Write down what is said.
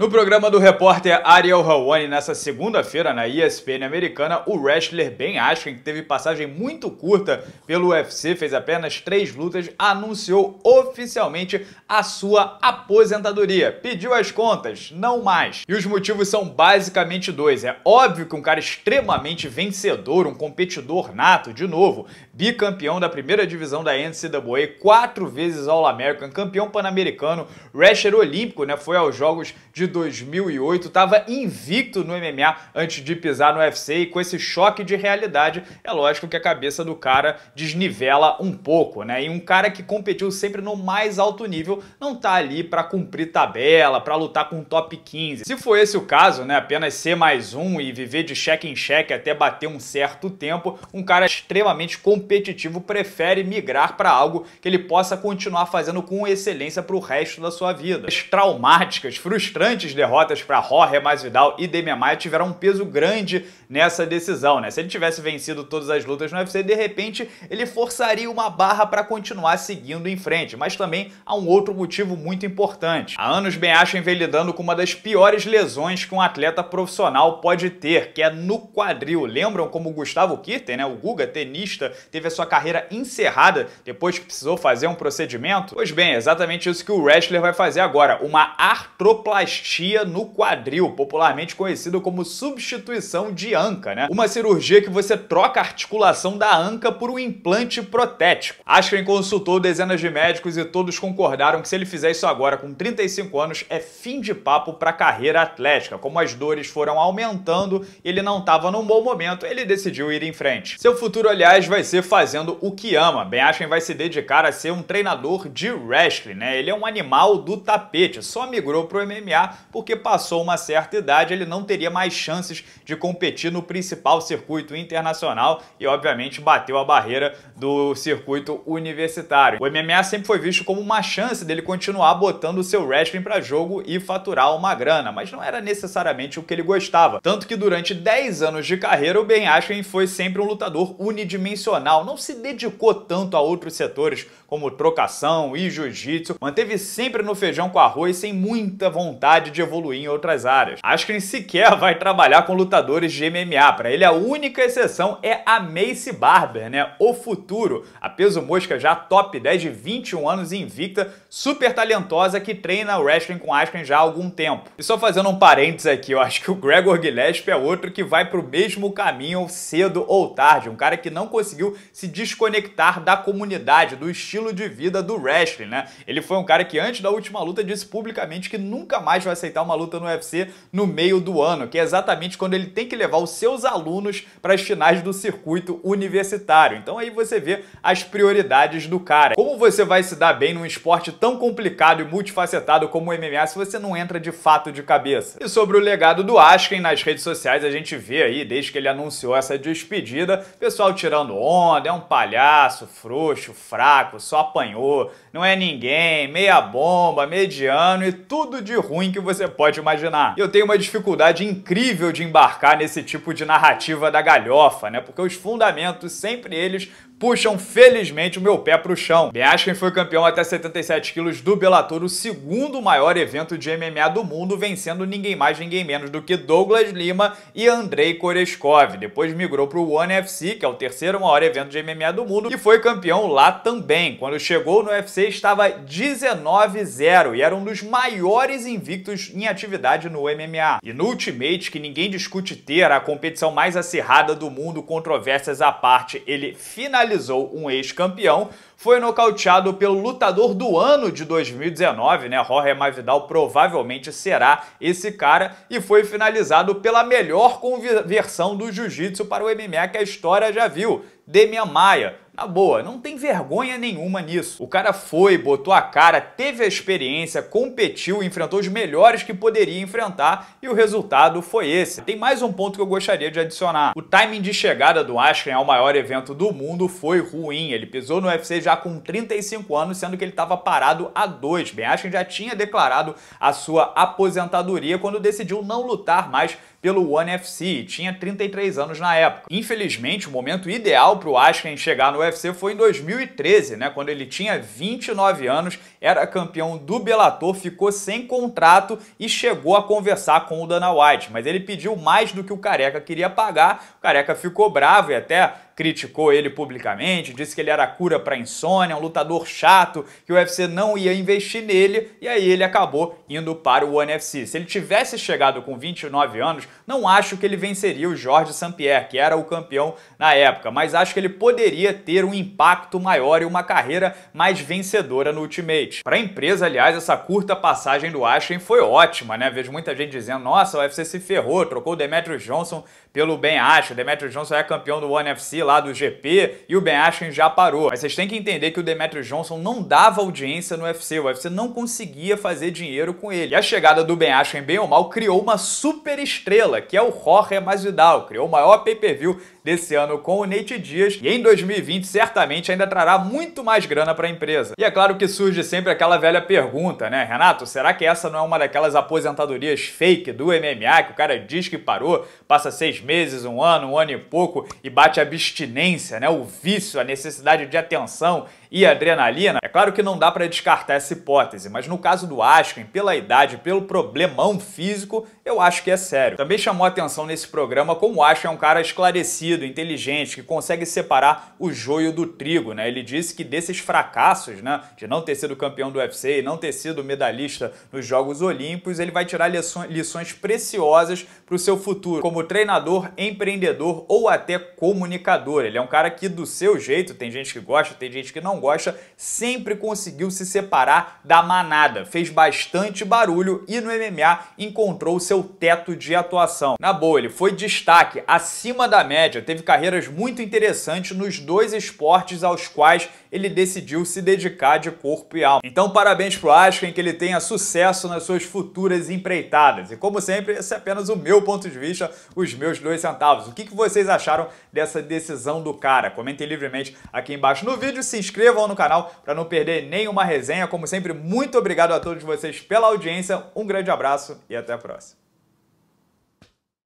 No programa do repórter Ariel Hawani, nessa segunda-feira, na ESPN americana, o wrestler Ben Askren, que teve passagem muito curta pelo UFC, fez apenas três lutas, anunciou oficialmente a sua aposentadoria. Pediu as contas, não mais. E os motivos são basicamente dois. É óbvio que um cara extremamente vencedor, um competidor nato, de novo, bicampeão da primeira divisão da NCAA, quatro vezes All-American, campeão pan-americano, wrestler olímpico, né? Foi aos Jogos de 2008, estava invicto no MMA antes de pisar no UFC e com esse choque de realidade, é lógico que a cabeça do cara desnivela um pouco, né? E um cara que competiu sempre no mais alto nível não tá ali para cumprir tabela, para lutar com top 15. Se for esse o caso, né, apenas ser mais um e viver de cheque em cheque até bater um certo tempo, um cara extremamente competitivo prefere migrar para algo que ele possa continuar fazendo com excelência para o resto da sua vida. As traumáticas, frustrantes antes derrotas para Jorge Masvidal e Demian Maia tiveram um peso grande nessa decisão, né? Se ele tivesse vencido todas as lutas no UFC, de repente ele forçaria uma barra para continuar seguindo em frente, mas também há um outro motivo muito importante. Há anos Ben Ashen vem lidando com uma das piores lesões que um atleta profissional pode ter, que é no quadril. Lembram como o Gustavo Kitten, né, o Guga, tenista, teve a sua carreira encerrada depois que precisou fazer um procedimento? Pois bem, é exatamente isso que o wrestler vai fazer agora, uma artroplastia alopatia no quadril, popularmente conhecido como substituição de anca, né? Uma cirurgia que você troca a articulação da anca por um implante protético. Ashken consultou dezenas de médicos e todos concordaram que se ele fizer isso agora com 35 anos é fim de papo para a carreira atlética. Como as dores foram aumentando, ele não estava num bom momento, ele decidiu ir em frente. Seu futuro, aliás, vai ser fazendo o que ama. Ben Ashken vai se dedicar a ser um treinador de wrestling, né? Ele é um animal do tapete, só migrou pro MMA porque passou uma certa idade, ele não teria mais chances de competir no principal circuito internacional e, obviamente, bateu a barreira do circuito universitário. O MMA sempre foi visto como uma chance dele continuar botando o seu wrestling para jogo e faturar uma grana, mas não era necessariamente o que ele gostava. Tanto que durante 10 anos de carreira, o Ben Askren foi sempre um lutador unidimensional, não se dedicou tanto a outros setores como trocação e jiu-jitsu, manteve sempre no feijão com arroz sem muita vontade vontade de evoluir em outras áreas. ele sequer vai trabalhar com lutadores de MMA, para ele a única exceção é a Macy Barber, né? O futuro, a peso mosca já top 10 de 21 anos invicta, super talentosa que treina wrestling com Askren já há algum tempo. E só fazendo um parênteses aqui, eu acho que o Gregor Gillespie é outro que vai pro mesmo caminho cedo ou tarde, um cara que não conseguiu se desconectar da comunidade, do estilo de vida do wrestling, né? Ele foi um cara que antes da última luta disse publicamente que nunca mais vai aceitar uma luta no UFC no meio do ano, que é exatamente quando ele tem que levar os seus alunos para as finais do circuito universitário. Então aí você vê as prioridades do cara. Como você vai se dar bem num esporte tão complicado e multifacetado como o MMA se você não entra de fato de cabeça? E sobre o legado do Askin nas redes sociais, a gente vê aí, desde que ele anunciou essa despedida, pessoal tirando onda, é um palhaço, frouxo, fraco, só apanhou, não é ninguém, meia bomba, mediano e tudo de ruim que você pode imaginar. Eu tenho uma dificuldade incrível de embarcar nesse tipo de narrativa da galhofa, né? Porque os fundamentos, sempre eles puxam felizmente o meu pé para o chão. Beaskin foi campeão até 77 quilos do Bellator, o segundo maior evento de MMA do mundo, vencendo ninguém mais ninguém menos do que Douglas Lima e Andrei Koreskov. Depois migrou para o One FC, que é o terceiro maior evento de MMA do mundo, e foi campeão lá também. Quando chegou no UFC estava 19-0 e era um dos maiores invictos em atividade no MMA. E no Ultimate, que ninguém discute ter, a competição mais acirrada do mundo, controvérsias à parte, ele finalizou finalizou um ex-campeão, foi nocauteado pelo lutador do ano de 2019, né? Jorge Mavidal provavelmente será esse cara e foi finalizado pela melhor conversão do jiu-jitsu para o MMA que a história já viu, Demian Maia. Na boa, não tem vergonha nenhuma nisso. O cara foi, botou a cara, teve a experiência, competiu, enfrentou os melhores que poderia enfrentar e o resultado foi esse. Tem mais um ponto que eu gostaria de adicionar. O timing de chegada do Askren ao maior evento do mundo foi ruim. Ele pisou no UFC já com 35 anos, sendo que ele estava parado há dois. Ben Askren já tinha declarado a sua aposentadoria quando decidiu não lutar mais pelo One FC e tinha 33 anos na época. Infelizmente, o momento ideal para o Askren chegar no UFC foi em 2013, né, quando ele tinha 29 anos, era campeão do Bellator, ficou sem contrato e chegou a conversar com o Dana White, mas ele pediu mais do que o Careca queria pagar, o Careca ficou bravo e até criticou ele publicamente, disse que ele era cura para insônia, um lutador chato, que o UFC não ia investir nele, e aí ele acabou indo para o One FC. Se ele tivesse chegado com 29 anos, não acho que ele venceria o Jorge St-Pierre, que era o campeão na época, mas acho que ele poderia ter um impacto maior e uma carreira mais vencedora no Ultimate. Para a empresa, aliás, essa curta passagem do Ashen foi ótima, né? Vejo muita gente dizendo: "Nossa, o UFC se ferrou, trocou o Demetrius Johnson pelo Ben Askren. Demetrio Johnson é campeão do One FC lá do GP e o Ben Askren já parou. Mas vocês têm que entender que o Demetrio Johnson não dava audiência no UFC, o UFC não conseguia fazer dinheiro com ele. E a chegada do Ben Askren, bem ou mal, criou uma super estrela, que é o Jorge Masvidal, criou o maior pay-per-view desse ano com o Nate Dias e em 2020 certamente ainda trará muito mais grana para a empresa. E é claro que surge sempre aquela velha pergunta, né, Renato? Será que essa não é uma daquelas aposentadorias fake do MMA que o cara diz que parou, passa seis meses, um ano, um ano e pouco e bate a abstinência, né? O vício, a necessidade de atenção e adrenalina? É claro que não dá para descartar essa hipótese, mas no caso do Askin, pela idade, pelo problemão físico, eu acho que é sério. Também chamou atenção nesse programa como o Askin é um cara esclarecido inteligente, que consegue separar o joio do trigo, né? Ele disse que desses fracassos, né, de não ter sido campeão do UFC e não ter sido medalhista nos Jogos Olímpicos, ele vai tirar lições preciosas para o seu futuro, como treinador, empreendedor ou até comunicador. Ele é um cara que, do seu jeito, tem gente que gosta, tem gente que não gosta, sempre conseguiu se separar da manada, fez bastante barulho e no MMA encontrou o seu teto de atuação. Na boa, ele foi destaque acima da média, teve carreiras muito interessantes nos dois esportes aos quais ele decidiu se dedicar de corpo e alma. Então, parabéns pro Ashken, que ele tenha sucesso nas suas futuras empreitadas. E como sempre, esse é apenas o meu ponto de vista, os meus dois centavos. O que, que vocês acharam dessa decisão do cara? Comentem livremente aqui embaixo no vídeo, se inscrevam no canal para não perder nenhuma resenha. Como sempre, muito obrigado a todos vocês pela audiência, um grande abraço e até a próxima.